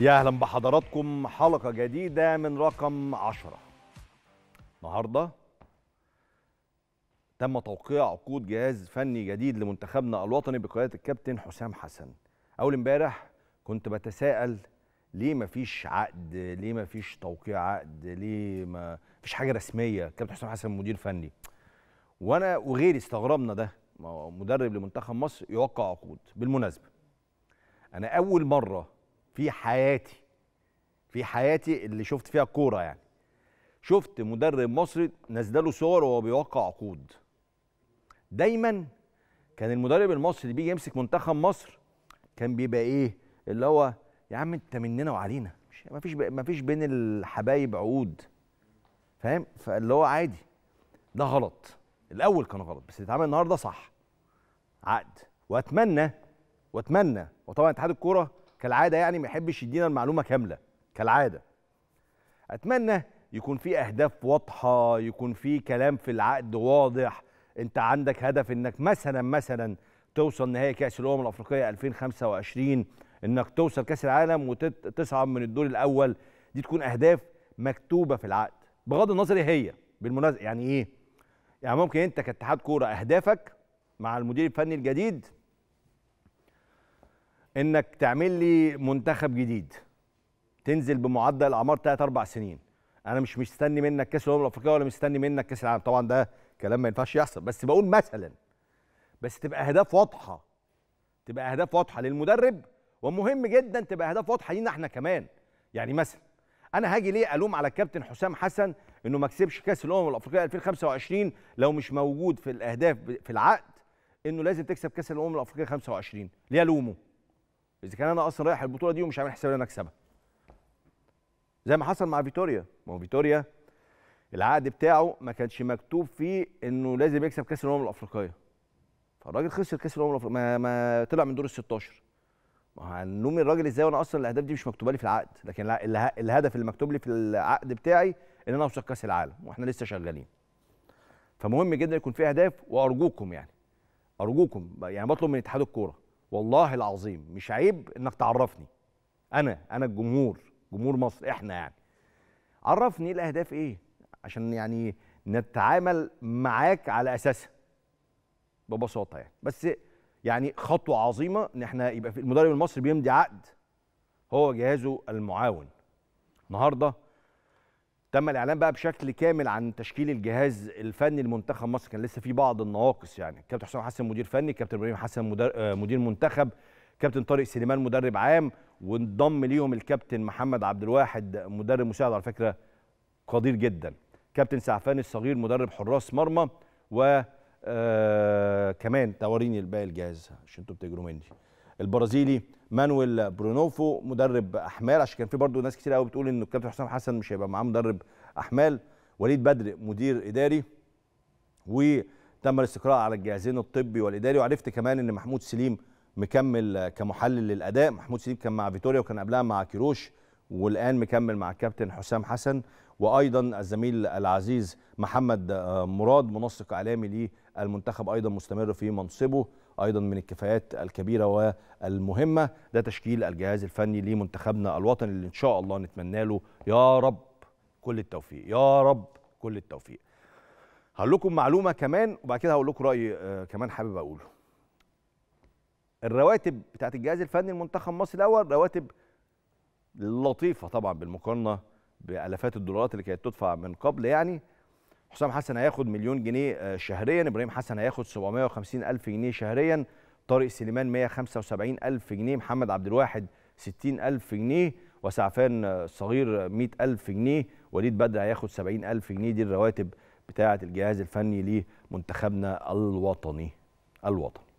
يا اهلا بحضراتكم حلقه جديده من رقم عشرة النهارده تم توقيع عقود جهاز فني جديد لمنتخبنا الوطني بقياده الكابتن حسام حسن اول امبارح كنت بتساءل ليه ما فيش عقد ليه ما فيش توقيع عقد ليه ما فيش حاجه رسميه كابتن حسام حسن مدير فني وانا وغيري استغربنا ده مدرب لمنتخب مصر يوقع عقود بالمناسبه انا اول مره في حياتي في حياتي اللي شفت فيها الكورة يعني شفت مدرب مصري نازله له صور وهو بيوقع عقود دايما كان المدرب المصري اللي بيجي يمسك منتخب مصر كان بيبقى ايه اللي هو يا عم انت مننا وعلينا مش مفيش مفيش بين الحبايب عقود فاهم فاللي هو عادي ده غلط الاول كان غلط بس اللي اتعمل النهارده صح عقد واتمنى واتمنى وطبعا اتحاد الكوره كالعاده يعني ما يحبش يدينا المعلومه كامله كالعاده اتمنى يكون في اهداف واضحه يكون في كلام في العقد واضح انت عندك هدف انك مثلا مثلا توصل نهائي كاس الامم الافريقيه 2025 انك توصل كاس العالم وتصعد من الدور الاول دي تكون اهداف مكتوبه في العقد بغض النظر ايه هي بالمناسبه يعني ايه يعني ممكن انت كاتحاد كوره اهدافك مع المدير الفني الجديد انك تعمل لي منتخب جديد تنزل بمعدل اعمار 3 4 سنين انا مش مستني منك كاس الامم الافريقيه ولا مستني منك كاس العالم طبعا ده كلام ما ينفعش يحصل بس بقول مثلا بس تبقى اهداف واضحه تبقى اهداف واضحه للمدرب ومهم جدا تبقى اهداف واضحه لينا احنا كمان يعني مثلا انا هاجي ليه الوم على الكابتن حسام حسن انه ما كسبش كاس الامم الافريقيه 2025 لو مش موجود في الاهداف في العقد انه لازم تكسب كاس الامم الافريقيه 25 ليه الومه اذا كان انا اصلا رايح البطوله دي ومش عامل حساب ان انا اكسبها زي ما حصل مع فيتوريا ما هو فيتوريا العقد بتاعه ما كانش مكتوب فيه انه لازم يكسب كاس الامم الافريقيه فالراجل خسر كاس الامم الافريقيه ما, ما طلع من دور ال 16 ما هنلوم الراجل ازاي وانا اصلا الاهداف دي مش مكتوبه لي في العقد لكن الهدف اللي مكتوب لي في العقد بتاعي ان انا اوصل كاس العالم واحنا لسه شغالين فمهم جدا يكون في اهداف وارجوكم يعني ارجوكم يعني بطلب من اتحاد الكوره والله العظيم مش عيب انك تعرفني انا انا الجمهور جمهور مصر احنا يعني عرفني إيه الاهداف ايه عشان يعني نتعامل معاك على اساسها ببساطه يعني بس يعني خطوه عظيمه ان احنا يبقى في المدرب المصري بيمضي عقد هو جهازه المعاون النهارده تم الاعلان بقى بشكل كامل عن تشكيل الجهاز الفني لمنتخب مصر كان لسه في بعض النواقص يعني كابتن حسام حسن مدير فني كابتن ابراهيم حسن آه، مدير منتخب كابتن طارق سليمان مدرب عام وانضم ليهم الكابتن محمد عبد الواحد مدرب مساعد على فكره قدير جدا كابتن سعفان الصغير مدرب حراس مرمى و آه كمان توريني الباقي الجهاز عشان انتوا بتجروا مني البرازيلي مانويل برونوفو مدرب احمال عشان كان في برضه ناس كتير قوي بتقول ان الكابتن حسام حسن مش هيبقى معاه مدرب احمال وليد بدر مدير اداري وتم الاستقراء على الجهازين الطبي والاداري وعرفت كمان ان محمود سليم مكمل كمحلل للاداء محمود سليم كان مع فيتوريا وكان قبلها مع كيروش والان مكمل مع الكابتن حسام حسن وايضا الزميل العزيز محمد آه، مراد منسق اعلامي للمنتخب ايضا مستمر في منصبه ايضا من الكفاءات الكبيره والمهمه ده تشكيل الجهاز الفني لمنتخبنا الوطني اللي ان شاء الله نتمنى له يا رب كل التوفيق يا رب كل التوفيق هقول لكم معلومه كمان وبعد كده هقول لكم راي آه، كمان حابب اقوله الرواتب بتاعت الجهاز الفني المنتخب مصر الاول رواتب لطيفه طبعا بالمقارنه بالافات الدولارات اللي كانت تدفع من قبل يعني حسام حسن هياخد مليون جنيه آه، شهريا ابراهيم حسن هياخد 750 الف جنيه شهريا طارق سليمان 175 الف جنيه محمد عبد الواحد 60 الف جنيه وسعفان الصغير آه، 100 الف جنيه وليد بدر هياخد 70 الف جنيه دي الرواتب بتاعه الجهاز الفني لمنتخبنا الوطني الوطني